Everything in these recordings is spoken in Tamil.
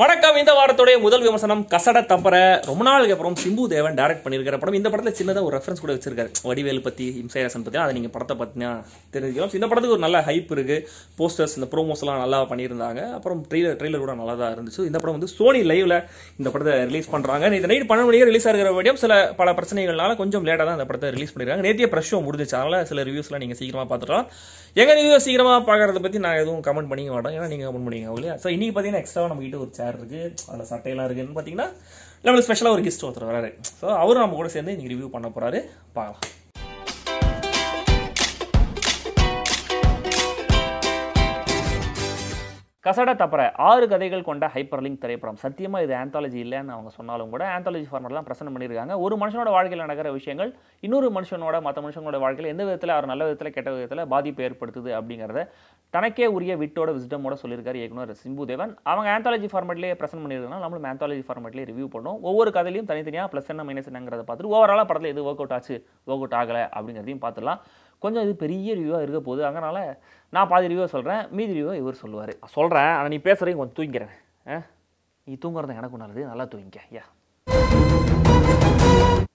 வணக்கம் இந்த வாரத்துடைய முதல் விமர்சனம் கசட தப்பற ரொம்ப நாளுக்கு அப்புறம் சிம்பு தேவன் டேரக்ட் பண்ணியிருக்கிற படம் இந்த படத்தில் சின்னதாக ஒரு ரெஃபரன்ஸ் கூட வச்சிருக்காரு வடிவேல் பற்றி இம்சைரசன் பற்றி அதை நீங்கள் படத்தை பார்த்தீங்கன்னா தெரிஞ்சுக்கலாம் இந்த படத்துக்கு ஒரு நல்ல ஹைப் இருக்குது போஸ்டர்ஸ் இந்த ப்ரோமோஸ்லாம் நல்லா பண்ணியிருந்தாங்க அப்புறம் ட்ரெய்லர் ட்ரெய்லர் கூட நல்லா தான் இருந்துச்சு இந்த படம் வந்து சோனி லைவில் இந்த படத்தை ரிலீஸ் பண்ணுறாங்க இந்த நைட் பன்னெண்டு முடியும் ரிலீஸ் ஆகிற வடியும் சில பல பிரச்சனைகள்னால கொஞ்சம் லேட்டாக தான் இந்த படத்தை ரிலீஸ் பண்ணிருக்காங்க நேத்திய ப்ரெஷ் ஷோ முடிஞ்சிச்சு அதனால் சில ரிவ்யூஸ்லாம் நீங்கள் சீக்கிரமாக பார்த்துக்கலாம் எங்கள் ரிவ்யூ சீக்கிரமாக பார்க்குறத பற்றி நான் எதுவும் கமெண்ட் பண்ணிக்க மாட்டோம் ஏன்னா நீங்கள் கமெண்ட் பண்ணிங்க இல்லையா ஸோ இன்றைக்கி பார்த்தீங்கன்னா எக்ஸ்ட்ராவாக நம்ம கிட்ட ஒரு பேர் இருக்குது அதில் சட்டையெல்லாம் இருக்குதுன்னு பார்த்தீங்கன்னா நம்மளுக்கு ஸ்பெஷலாக ஒரு கெஸ்ட் ஒருத்தர் வராரு ஸோ அவரும் நம்ம கூட சேர்ந்து இன்றைக்கி ரிவ்யூ பண்ண போகிறாரு பார்க்கலாம் கசடா தப்புற ஆறு கதைகள் கொண்ட ஹைப்பர் லிங்க் திரைப்படம் சத்தியமாக இது ஆந்தாலஜி இல்லைன்னு அவங்க சொன்னாலும் கூட ஆந்தாலஜி ஃபார்மெட்லாம் பிரசன்ட் பண்ணியிருக்காங்க ஒரு மனுஷனோட வாழ்க்கையில் நடக்கிற விஷயங்கள் இன்னொரு மனுஷனோட மற்ற மனுஷங்களோட வாழ்க்கையில் எந்த விதத்தில் அவர் நல்ல விதத்தில் கெட்ட விதத்தில் பாதிப்பு ஏற்படுத்துது அப்படிங்கிறத தனக்கே உரிய விட்டோட விஸ்டமோட சொல்லியிருக்காரு இயக்குனர் சிம்பு தேவன் அவங்க ஆந்தாலஜி ஃபார்மெட்லேயே பிரசன் பண்ணியிருக்காங்க நம்மளும் ஆந்தாலஜி ஃபார்மெட்லேயே ரிவ்யூ பண்ணும் ஒவ்வொரு கதையிலையும் தனித்தனியாக ப்ளஸ் என்ன மைனஸ் என்னங்கிறத பார்த்துட்டு ஓவராலாக படத்தில் எது ஒர்க் அவுட் ஆச்சு ஒர்க் அவுட் ஆகலை அப்படிங்கிறதையும் பார்த்துடலாம் கொஞ்சம் இது பெரிய ரிவியூவாக இருக்க போகுது அதனால் நான் பாதி ரிவியூவாக சொல்கிறேன் மீதி ரிவியூவாக இவர் சொல்லுவார் சொல்கிறேன் ஆனால் நீ பேசுகிறேன் கொஞ்சம் தூங்கிக்கிறேன் நீ தூங்குறது எனக்கு நல்லது நல்லா தூங்கிக்க ஐயா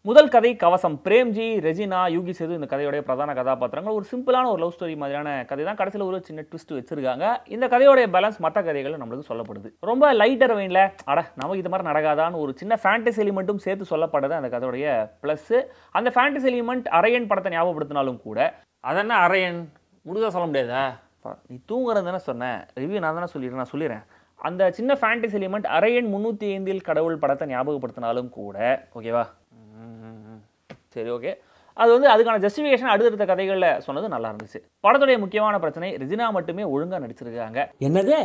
முதல் கதை கவசம் பிரேம்ஜி ரெஜினா யூகி சேது இந்த கதையோடைய பிரதான கதாபாத்திரங்கள் ஒரு சிம்பிளான ஒரு லவ் ஸ்டோரி மாதிரியான கதை தான் கடைசியில் ஒரு சின்ன ட்விஸ்ட் வச்சிருக்காங்க இந்த கதையோடைய பேலன்ஸ் மற்ற கதைகள் நம்மளுக்கு சொல்லப்படுது ரொம்ப லைட்டர் வெயினில் அட நமக்கு இது மாதிரி நடக்காதான்னு ஒரு சின்ன ஃபேண்டஸ் எலிமெண்ட்டும் சேர்த்து சொல்லப்பட்டது அந்த கதையோடைய ப்ளஸ் அந்த ஃபேண்டஸ் எலிமெண்ட் அரையன் படத்தை ஞாபகப்படுத்தினாலும் கூட அதென்ன அரையன் முடிதா சொல்ல முடியாதா நீ தூங்குறது தானே சொன்னேன் ரிவ்யூ நான் தானே சொல்லிடுறேன் நான் சொல்லிடுறேன் அந்த சின்ன ஃபேண்டஸ் எலிமெண்ட் அரையன் முந்நூற்றி ஐந்தில் கடவுள் படத்தை ஞாபகப்படுத்தினாலும் கூட ஓகேவா சரி ஓகே அது வந்து அதுக்கான ஜஸ்டிஃபிகேஷன் அடுத்தடுத்த கதைகளில் சொன்னது நல்லா இருந்துச்சு படத்துடைய முக்கியமான பிரச்சனை ரிஜினா மட்டுமே ஒழுங்காக நடிச்சிருக்காங்க என்னது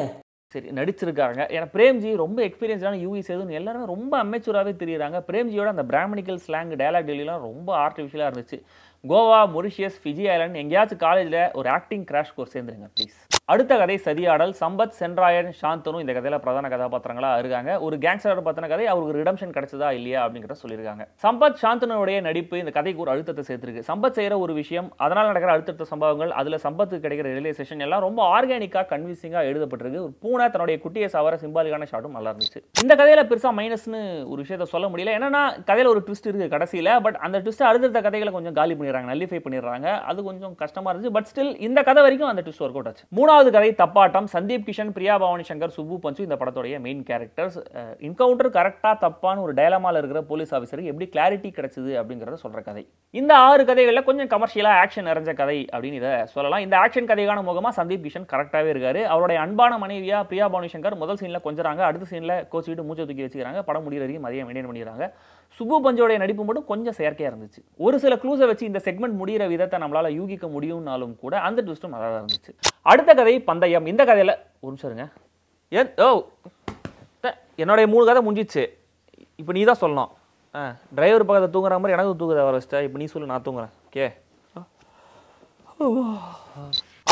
சரி நடிச்சிருக்காங்க ஏன்னா பிரேம்ஜி ரொம்ப எக்ஸ்பீரியன்ஸான யூவி e சேதுன்னு எல்லாருமே ரொம்ப அமெச்சூராகவே தெரியுறாங்க பிரேம்ஜியோட அந்த பிராமணிக்கல் ஸ்லாங் டயலாக் டெலிலாம் ரொம்ப ஆர்டிஃபிஷியலாக இருந்துச்சு கோவா மொரிஷியஸ் ஃபிஜி ஐலாண்ட் எங்கேயாச்சும் காலேஜில் ஒரு ஆக்டிங் கிராஷ் கோர்ஸ் சேர்ந்துருங்க ப்ளீஸ் அடுத்த கதை சதியாடல் சம்பத் சென்ராயன் சாந்தனும் இந்த கதையில் பிரதான கதாபாத்திரங்களா இருக்காங்க ஒரு கேங்ஸ்டர் பற்றின கதை அவருக்கு ரிடம்ஷன் கிடைச்சதா இல்லையா அப்படிங்கிற சொல்லியிருக்காங்க சம்பத் சாந்தனுடைய நடிப்பு இந்த கதைக்கு ஒரு அழுத்தத்தை சேர்த்துருக்கு சம்பத் செய்கிற ஒரு விஷயம் அதனால் நடக்கிற அடுத்தடுத்த சம்பவங்கள் அதில் சம்பத்துக்கு கிடைக்கிற ரியலைசேஷன் எல்லாம் ரொம்ப ஆர்கானிக்காக கன்வின்சிங்காக எழுதப்பட்டிருக்கு ஒரு பூனை தன்னுடைய குட்டியை சாவர சிம்பாலிக்கான ஷாட்டும் நல்லா இருந்துச்சு இந்த கதையில் பெருசாக மைனஸ்னு ஒரு விஷயத்த சொல்ல முடியல என்னன்னா கதையில் ஒரு ட்விஸ்ட் இருக்குது கடைசியில் பட் அந்த ட்விஸ்ட்டை அடுத்த கதைகளை கொஞ்சம் காலி பண்ணிடுறாங்க நல்லிஃபை பண்ணிடுறாங்க அது கொஞ்சம் கஷ்டமாக இருந்துச்சு பட் ஸ்டில் இந்த கதை வரைக்கும் அந்த ட்விஸ்ட் ஒர்க் அவுட் ஆச்சு மூணாவது மூணாவது கதை தப்பாட்டம் சந்தீப் கிஷன் பிரியா பவானி சங்கர் சுப்பு பஞ்சு இந்த படத்துடைய மெயின் கேரக்டர்ஸ் என்கவுண்டர் கரெக்டாக தப்பான ஒரு டயலமாவில் இருக்கிற போலீஸ் ஆஃபீஸருக்கு எப்படி கிளாரிட்டி கிடைச்சது அப்படிங்கிறத சொல்கிற கதை இந்த ஆறு கதைகளில் கொஞ்சம் கமர்ஷியலாக ஆக்ஷன் நிறைஞ்ச கதை அப்படின்னு இதை சொல்லலாம் இந்த ஆக்ஷன் கதைக்கான முகமாக சந்தீப் கிஷன் கரெக்டாகவே இருக்காரு அவருடைய அன்பான மனைவியாக பிரியா பவானி சங்கர் முதல் சீனில் கொஞ்சறாங்க அடுத்த சீனில் கோச்சிக்கிட்டு மூச்சை தூக்கி வச்சுக்கிறாங்க படம் முடிகிறதையும் மதியம் மெயின்டைன் பண்ணிடுறாங்க சுப்பு பஞ்சோடைய நடிப்பு மட்டும் கொஞ்சம் செயற்கையாக இருந்துச்சு ஒரு சில க்ளூஸை வச்சு இந்த செக்மெண்ட் முடிகிற விதத்தை நம்மளால் யூகிக்க முடியும்னாலும் கூட அந்த ட்விஸ்ட்டும் நல்லா தான் இருந்துச்சு அடுத்த கதை பந்தயம் இந்த கதையில் ஒரு நிமிஷருங்க ஏன் ஓ என்னுடைய மூணு கதை முடிஞ்சிச்சு இப்போ நீ தான் சொல்லணும் ஆ டிரைவர் பக்கத்தை தூங்குற மாதிரி எனக்கு தூங்குதா வர வச்சிட்டா இப்போ நீ சொல்லு நான் தூங்குறேன் ஓகே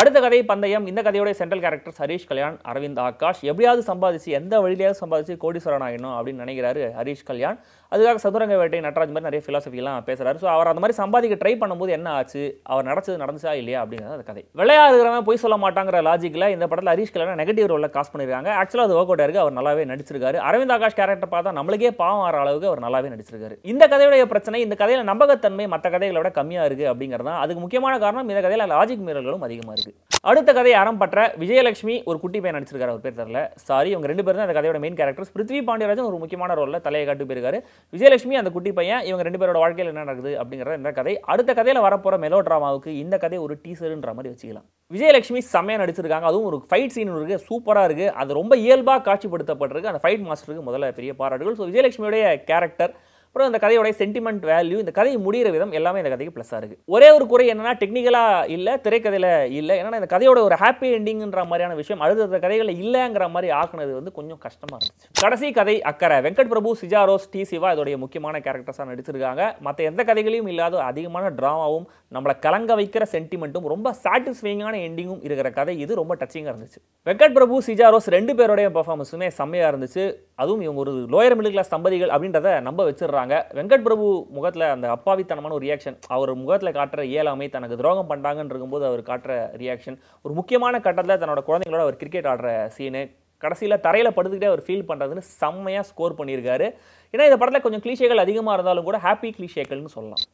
அடுத்த கதை பந்தயம் இந்த கதையோட சென்ட்ரல் கேரக்டர் ஹரீஷ் கல்யாண் அரவிந்த் ஆகாஷ் எப்படியாவது சம்பாதிச்சு எந்த வழியிலையாவது சம்பாதிச்சு கோடீஸ்வரன் ஆகணும் அப்படின்னு நினைக்கிறாரு ஹரீஷ் கல்யாண் அதுக்காக சதுரங்க வேட்டை நட்ராஜ் மாதிரி நிறைய ஃபிலாசபிலாம் பேசுறாரு ஸோ அவர் அந்த மாதிரி சம்பாதிக்க ட்ரை பண்ணும்போது என்ன ஆச்சு அவர் நடச்சது நடந்துச்சா இல்லையா அப்படிங்கிறது அந்த கதை விளையாடுறவங்க போய் பொய் சொல்ல மாட்டாங்கிற லாஜிக்கில் இந்த படத்தில் ஹரீஷ் கல்யாண் நெகட்டிவ் ரோலில் காசு பண்ணியிருக்காங்க ஆக்சுவலாக அது ஓகோட்டா இருக்கு அவர் நல்லாவே நடிச்சிருக்காரு அரவிந்த் ஆகாஷ் கேரக்டர் பார்த்தா நம்மளுக்கே பாவம் ஆற அளவுக்கு அவர் நல்லாவே நடிச்சிருக்காரு இந்த கதையுடைய பிரச்சனை இந்த கதையில் நம்பகத்தன்மை மற்ற கதைகளை விட கம்மியாக இருக்குது அப்படிங்கிறது தான் அதுக்கு முக்கியமான காரணம் இந்த கதையில் லாஜிக் மீறல்களும் அதிகமாக இருக்குது அடுத்த கதையை அறம் பற்ற விஜயலட்சுமி ஒரு குட்டி பையன் நடிச்சிருக்காரு ஒரு பேர் தெரியல சாரி இவங்க ரெண்டு பேரும் அந்த கதையோட மெயின் கேரக்டர்ஸ் பிருத்வி பாண்டியராஜன் ஒரு முக்கியமான ரோலில் தலையை காட்டு போயிருக்காரு விஜயலட்சுமி அந்த குட்டி பையன் இவங்க ரெண்டு பேரோட வாழ்க்கையில் என்ன நடக்குது அப்படிங்கிறத இந்த கதை அடுத்த கதையில் வரப்போகிற மெலோ ட்ராமாவுக்கு இந்த கதை ஒரு டீசருன்ற மாதிரி வச்சுக்கலாம் விஜயலட்சுமி செம்மையாக நடிச்சிருக்காங்க அதுவும் ஒரு ஃபைட் சீன் இருக்குது சூப்பராக இருக்குது அது ரொம்ப இயல்பாக காட்சிப்படுத்தப்பட்டிருக்கு அந்த ஃபைட் மாஸ்டருக்கு முதல்ல பெரிய பாராட்டுகள் ஸோ விஜயலட்சுமியுடைய கேரக்டர் அப்புறம் இந்த கதையோடைய சென்டிமெண்ட் வேல்யூ இந்த கதை முடிகிற விதம் எல்லாமே இந்த கதைக்கு ப்ளஸ்ஸாக இருக்குது ஒரே ஒரு குறை என்னன்னா டெக்னிக்கலாக இல்லை திரைக்கதையில் இல்லை ஏன்னா இந்த கதையோட ஒரு ஹாப்பி எண்டிங்ன்ற மாதிரியான விஷயம் அடுத்த கதைகளில் இல்லைங்கிற மாதிரி ஆக்குனது வந்து கொஞ்சம் கஷ்டமாக இருந்துச்சு கடைசி கதை அக்கறை வெங்கட் பிரபு சிஜாரோஸ் டி சிவா இதோடைய முக்கியமான கேரக்டர்ஸாக நடிச்சிருக்காங்க மற்ற எந்த கதைகளையும் இல்லாத அதிகமான ட்ராமாவும் நம்மளை கலங்க வைக்கிற சென்டிமெண்ட்டும் ரொம்ப சாட்டிஸ்ஃபைங்கான எண்டிங்கும் இருக்கிற கதை இது ரொம்ப டச்சிங்காக இருந்துச்சு வெங்கட் பிரபு சிஜாரோஸ் ரெண்டு பேருடைய பர்ஃபார்மன்ஸுமே செம்மையாக இருந்துச்சு அதுவும் இவங்க ஒரு லோயர் மிடில் கிளாஸ் தம்பதிகள் அப்படின்றத நம்ப வச்சிடுறாங்க பண்ணுறாங்க வெங்கட் பிரபு முகத்தில் அந்த அப்பாவித்தனமான ஒரு ரியாக்ஷன் அவர் முகத்தில் காட்டுற இயலாமை தனக்கு துரோகம் பண்ணுறாங்கன்னு இருக்கும்போது அவர் காட்டுற ரியாக்ஷன் ஒரு முக்கியமான கட்டத்தில் தன்னோட குழந்தைங்களோட அவர் கிரிக்கெட் ஆடுற சீனு கடைசியில் தரையில் படுத்துக்கிட்டே அவர் ஃபீல் பண்ணுறதுன்னு செம்மையாக ஸ்கோர் பண்ணியிருக்காரு ஏன்னா இந்த படத்தில் கொஞ்சம் கிளிஷேகள் அதிகமாக இருந்தாலும் கூட ஹாப்பி கிளிஷேக்கள்னு சொல்லலாம்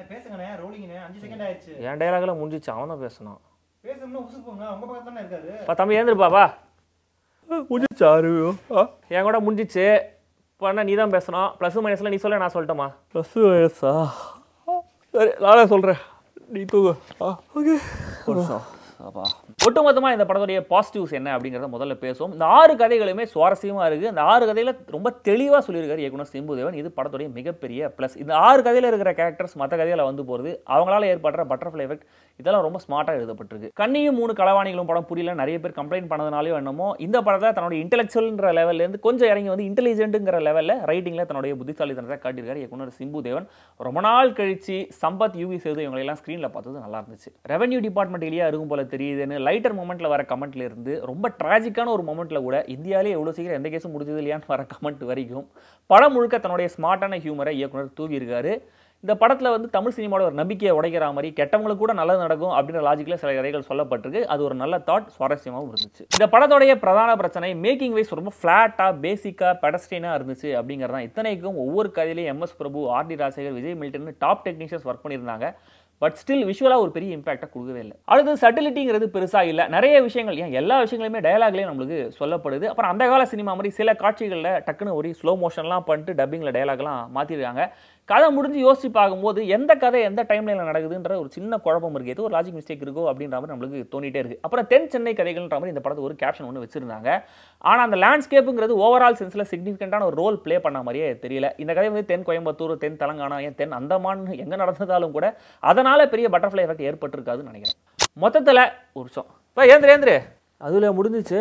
என் பேசணும் தம்பி என் கூட முடிஞ்சிச்சு இப்போ நீ தான் பேசணும் ப்ளஸ் மைனஸ்லாம் நீ சொல்ல நான் சொல்லட்டுமா ப்ளஸ் மைனஸா சரி நானே சொல்கிறேன் நீ தூங்க ஓகே அப்பா ஒட்டுமொத்தமாக இந்த படத்துடைய பாசிட்டிவ்ஸ் என்ன அப்படிங்கிறத முதல்ல பேசுவோம் இந்த ஆறு கதைகளுமே சுவாரஸ்யமாக இருக்குது இந்த ஆறு கதையில் ரொம்ப தெளிவாக சொல்லியிருக்காரு இயக்குனர் சிம்புதேவன் இது படத்துடைய மிகப்பெரிய ப்ளஸ் இந்த ஆறு கதையில் இருக்கிற கேரக்டர்ஸ் மற்ற கதையில் வந்து போகிறது அவங்களால ஏற்படுற பட்டர்ஃப்ளை எஃபெக்ட் இதெல்லாம் ரொம்ப ஸ்மார்ட்டாக எழுதப்பட்டிருக்கு கண்ணியும் மூணு களவாணிகளும் படம் புரியல நிறைய பேர் கம்ப்ளைண்ட் பண்ணதுனாலையும் என்னமோ இந்த படத்தை தன்னுடைய இன்டெலெக்சுவல்ன்ற லெவல்லேருந்து கொஞ்சம் இறங்கி வந்து இன்டெலிஜென்ட்டுங்கிற லெவலில் ரைட்டிங்கில் தன்னுடைய புத்திசாலித்தனத்தை காட்டியிருக்காரு இயக்குனர் சிம்புதேவன் ரொம்ப நாள் கழித்து சம்பத் யூவி செய்து இவங்களெல்லாம் ஸ்க்ரீனில் பார்த்தது நல்லா இருந்துச்சு ரெவன்யூ டிபார்ட்மெண்ட் இல்லையா இருக்கும் போல தெரியுதுன்னு லைட்டர் மூமெண்ட்டில் வர கமெண்ட்லேருந்து ரொம்ப ட்ராஜிக்கான ஒரு மூமெண்ட்டில் கூட இந்தியாவிலே எவ்வளோ சீக்கிரம் எந்த கேஸும் முடிஞ்சது இல்லையான்னு வர கமெண்ட் வரைக்கும் படம் முழுக்க தன்னுடைய ஸ்மார்ட்டான ஹியூமரை இயக்குனர் தூவியிருக்காரு இந்த படத்தில் வந்து தமிழ் சினிமாவோட ஒரு நம்பிக்கையை உடைக்கிற மாதிரி கெட்டவங்களுக்கு கூட நல்லது நடக்கும் அப்படின்ற லாஜிக்கில் சில கதைகள் சொல்லப்பட்டிருக்கு அது ஒரு நல்ல தாட் சுவாரஸ்யமாகவும் இருந்துச்சு இந்த படத்தோடைய பிரதான பிரச்சனை மேக்கிங் வைஸ் ரொம்ப ஃப்ளாட்டாக பேசிக்காக பெடஸ்டைனாக இருந்துச்சு அப்படிங்கிறதான் இத்தனைக்கும் ஒவ்வொரு கதையிலையும் MS Prabhu RD Rajasekar Vijay Milton top technicians work பண்ணியிருந்தாங்க பட் ஸ்டில் விஷுவலாக ஒரு பெரிய இம்பாக்டை கொடுக்கவே இல்லை அடுத்து சட்டிலிட்டிங்கிறது பெருசாக இல்லை நிறைய விஷயங்கள் ஏன் எல்லா விஷயங்களுமே டயலாக்லேயும் நம்மளுக்கு சொல்லப்படுது அப்புறம் அந்த கால சினிமா மாதிரி சில காட்சிகளில் டக்குன்னு ஒரு ஸ்லோ மோஷன்லாம் பண்ணிட்டு டப்பிங்கில் டயலாக்லாம் மாற்றிருக்காங்க கதை முடிஞ்சு யோசிச்சு பார்க்கும்போது எந்த கதை எந்த டைம்லைனில் நடக்குதுன்ற ஒரு சின்ன குழப்பம் இருக்குது ஏதோ ஒரு லாஜிக் மிஸ்டேக் இருக்கோ அப்படின்ற மாதிரி நம்மளுக்கு தோண்டிகிட்டே இருக்குது அப்புறம் தென் சென்னை கதைகள்ன்ற மாதிரி இந்த படத்தை ஒரு கேப்ஷன் ஒன்று வச்சிருந்தாங்க ஆனால் அந்த லேண்ட்ஸ்கேப்புங்கிறது ஓவரால் சென்ஸில் சிக்னிஃபிகண்ட்டான ஒரு ரோல் ப்ளே பண்ண மாதிரியே தெரியல இந்த கதை வந்து தென் கோயம்புத்தூர் தென் தெலங்கானா ஏன் தென் அந்தமான் எங்கே நடந்ததாலும் கூட அதனால் பெரிய பட்டர்ஃப்ளை எஃபெக்ட் ஏற்பட்டிருக்காதுன்னு நினைக்கிறேன் மொத்தத்தில் ஒரு இப்போ ஏந்திரு ஏந்திரு அதில் முடிஞ்சிச்சு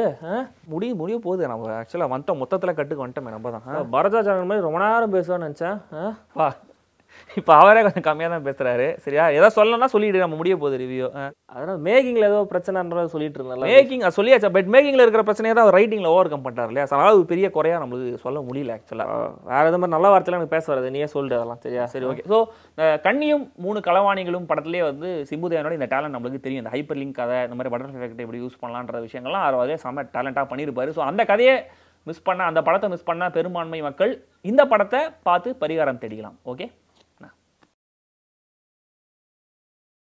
முடிய முடிய போகுது நம்ம ஆக்சுவலாக வந்துட்டோம் மொத்தத்தில் கட்டுக்கு வந்துட்டோமே நம்ம தான் பரதா சேனல் மாதிரி ரொம்ப நேரம் பேசுவேன்னு நினச்சேன் வா இப்போ அவரே கொஞ்சம் கம்மியாக தான் பேசுகிறாரு சரியா எதாவது சொல்லணும்னா சொல்லிட்டு நம்ம முடிய போகுது ரிவியூ அதனால் மேக்கிங்கில் ஏதோ பிரச்சனைன்றதை சொல்லிட்டு இருந்தாலும் மேக்கிங் சொல்லியாச்சா பட் மேக்கிங்கில் இருக்கிற பிரச்சனையை தான் அவர் ரைட்டிங்கில் ஓவர் கம் பண்ணிட்டார் இல்லையா சார் ஒரு பெரிய குறையாக நம்மளுக்கு சொல்ல முடியல ஆக்சுவலாக வேறு எது மாதிரி நல்ல வார்த்தையில எனக்கு பேச வராது நீயே சொல்லிட்டு அதெல்லாம் சரியா சரி ஓகே ஸோ கண்ணியும் மூணு களவாணிகளும் படத்துலேயே வந்து சிம்புதேவனோட இந்த டேலண்ட் நம்மளுக்கு தெரியும் இந்த ஹைப்பர் லிங்க் கதை இந்த மாதிரி பட்டர் எஃபெக்ட் எப்படி யூஸ் பண்ணலான்ற விஷயங்கள்லாம் அவர் அதே செம்ம டேலண்ட்டாக பண்ணியிருப்பாரு ஸோ அந்த கதையை மிஸ் பண்ண அந்த படத்தை மிஸ் பண்ணால் பெரும்பான்மை மக்கள் இந்த படத்தை பார்த்து பரிகாரம் தேடிக்கலாம் ஓகே